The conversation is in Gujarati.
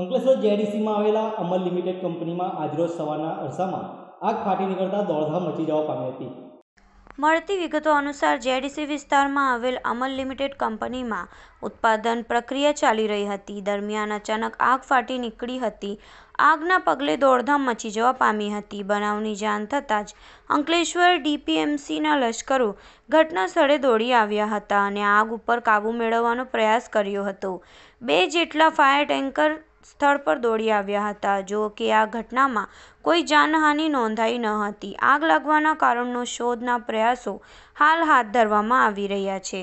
અંકલેશ્વર જેડીસીમાં આવેલા અમર લિમિટેડ કંપનીમાં આજરોજ સવારના અરસામાં આગ ફાટી નીકળતા દોડધામ મચી જવા પામી હતી મળતી વિગતો અનુસાર જેડીસી વિસ્તારમાં આવેલ અમલ લિમિટેડ કંપનીમાં ઉત્પાદન પ્રક્રિયા ચાલી રહી હતી દરમિયાન અચાનક આગ ફાટી નીકળી હતી આગના પગલે દોડધામ મચી જવા પામી હતી બનાવની જાણ થતાં જ અંકલેશ્વર ડીપીએમસીના લશ્કરો ઘટના સ્થળે દોડી આવ્યા હતા અને આગ ઉપર કાબૂ મેળવવાનો પ્રયાસ કર્યો હતો બે જેટલા ફાયર ટેન્કર સ્થળ પર દોડી આવ્યા હતા જો કે આ ઘટનામાં કોઈ જાનહાનિ નોંધાઈ ન હતી આગ લાગવાના કારણનો શોધના પ્રયાસો હાલ હાથ ધરવામાં આવી રહ્યા છે